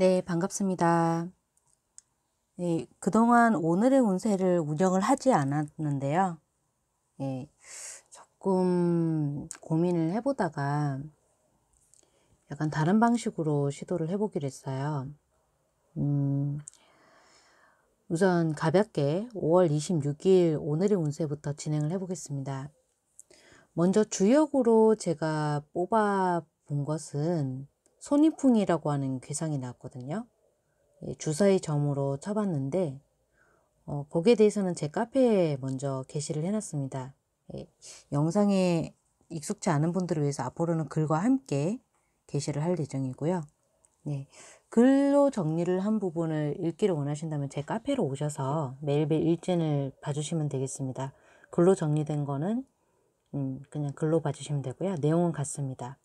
네, 반갑습니다. 네, 그동안 오늘의 운세를 운영을 하지 않았는데요. 네, 조금 고민을 해보다가 약간 다른 방식으로 시도를 해보기로 했어요. 음, 우선 가볍게 5월 26일 오늘의 운세부터 진행을 해보겠습니다. 먼저 주역으로 제가 뽑아 본 것은 손이풍이라고 하는 괴상이 나왔거든요. 예, 주사위 점으로 쳐봤는데 어, 거기에 대해서는 제 카페에 먼저 게시를 해놨습니다. 예, 영상에 익숙치 않은 분들을 위해서 앞으로는 글과 함께 게시를 할 예정이고요. 네, 글로 정리를 한 부분을 읽기를 원하신다면 제 카페로 오셔서 매일매일 일진을 봐주시면 되겠습니다. 글로 정리된 거는 음, 그냥 글로 봐주시면 되고요. 내용은 같습니다.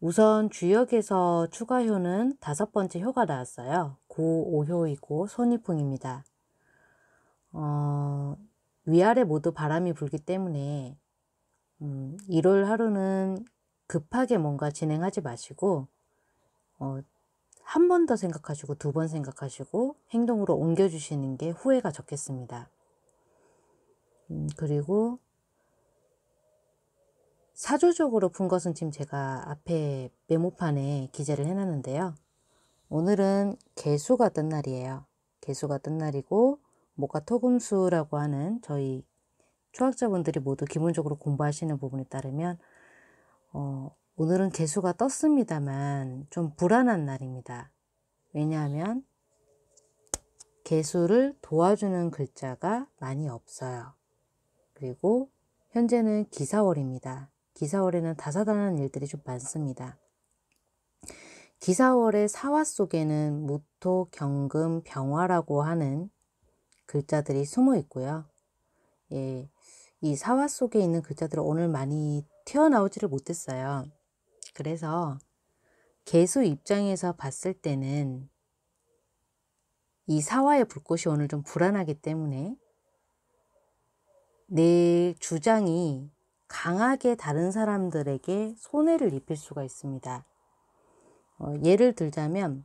우선 주역에서 추가효는 다섯 번째 효가 나왔어요. 고오효이고 손이풍입니다. 어, 위아래 모두 바람이 불기 때문에 음, 일월 하루는 급하게 뭔가 진행하지 마시고 어, 한 번 더 생각하시고 두 번 생각하시고 행동으로 옮겨주시는 게 후회가 적겠습니다. 음, 그리고 사조적으로 푼 것은 지금 제가 앞에 메모판에 기재를 해놨는데요. 오늘은 개수가 뜬 날이에요. 개수가 뜬 날이고 목과 토금수라고 하는 저희 초학자분들이 모두 기본적으로 공부하시는 부분에 따르면 어, 오늘은 개수가 떴습니다만 좀 불안한 날입니다. 왜냐하면 개수를 도와주는 글자가 많이 없어요. 그리고 현재는 기사월입니다. 기사월에는 다사다난 일들이 좀 많습니다. 기사월의 사화 속에는 무토, 경금, 병화라고 하는 글자들이 숨어 있고요. 예, 이 사화 속에 있는 글자들을 오늘 많이 튀어나오지를 못했어요. 그래서 개수 입장에서 봤을 때는 이 사화의 불꽃이 오늘 좀 불안하기 때문에 내 주장이 강하게 다른 사람들에게 손해를 입힐 수가 있습니다. 어, 예를 들자면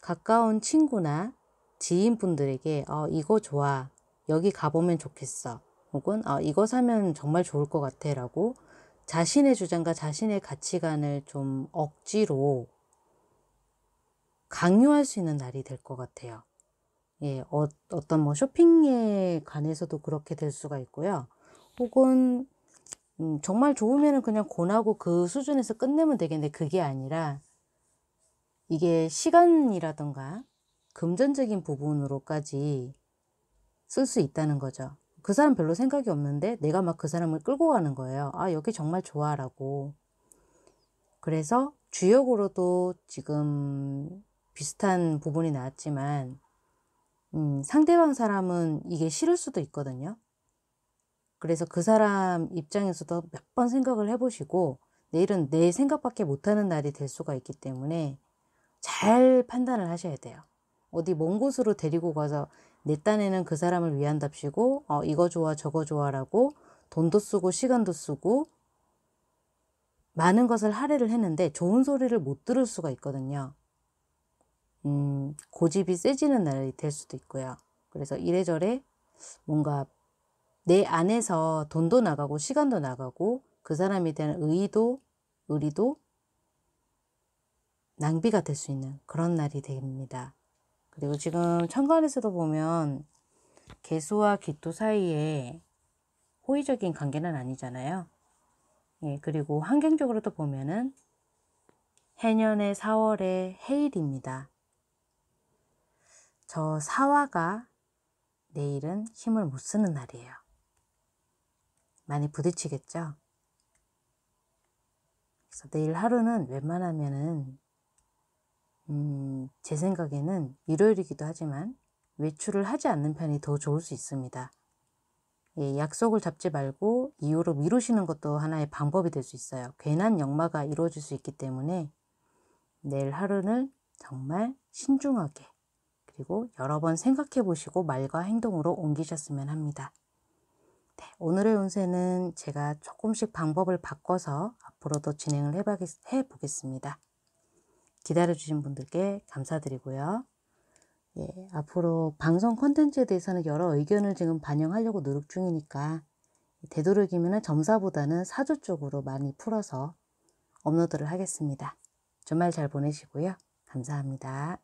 가까운 친구나 지인분들에게 어, 이거 좋아 여기 가보면 좋겠어 혹은 어, 이거 사면 정말 좋을 것 같아 라고 자신의 주장과 자신의 가치관을 좀 억지로 강요할 수 있는 날이 될 것 같아요. 예, 어, 떤뭐 쇼핑에 관해서도 그렇게 될 수가 있고요. 혹은 음, 정말 좋으면 그냥 권하고 그 수준에서 끝내면 되겠는데 그게 아니라 이게 시간이라던가 금전적인 부분으로까지 쓸 수 있다는 거죠. 그 사람 별로 생각이 없는데 내가 막 그 사람을 끌고 가는 거예요. 아, 여기 정말 좋아라고. 그래서 주역으로도 지금 비슷한 부분이 나왔지만, 음, 상대방 사람은 이게 싫을 수도 있거든요. 그래서 그 사람 입장에서도 몇 번 생각을 해보시고 내일은 내 생각밖에 못하는 날이 될 수가 있기 때문에 잘 판단을 하셔야 돼요. 어디 먼 곳으로 데리고 가서 내 딴에는 그 사람을 위한답시고 어, 이거 좋아 저거 좋아라고 돈도 쓰고 시간도 쓰고 많은 것을 할애를 했는데 좋은 소리를 못 들을 수가 있거든요. 음, 고집이 세지는 날이 될 수도 있고요. 그래서 이래저래 뭔가 내 안에서 돈도 나가고 시간도 나가고 그 사람에 대한 의의도 의리도 낭비가 될 수 있는 그런 날이 됩니다. 그리고 지금 천간에서도 보면 개수와 기토 사이에 호의적인 관계는 아니잖아요. 예, 그리고 환경적으로도 보면은 해년의 4월의 해일입니다. 저 사화가 내일은 힘을 못 쓰는 날이에요. 많이 부딪히겠죠. 그래서 내일 하루는 웬만하면은 음, 제 생각에는 일요일이기도 하지만 외출을 하지 않는 편이 더 좋을 수 있습니다. 예, 약속을 잡지 말고 이후로 미루시는 것도 하나의 방법이 될 수 있어요. 괜한 역마가 이루어질 수 있기 때문에 내일 하루는 정말 신중하게 그리고 여러 번 생각해 보시고 말과 행동으로 옮기셨으면 합니다. 오늘의 운세는 제가 조금씩 방법을 바꿔서 앞으로도 진행을 해보겠습니다. 기다려주신 분들께 감사드리고요. 예, 앞으로 방송 컨텐츠에 대해서는 여러 의견을 지금 반영하려고 노력 중이니까 되도록이면 점사보다는 사주 쪽으로 많이 풀어서 업로드를 하겠습니다. 주말 잘 보내시고요. 감사합니다.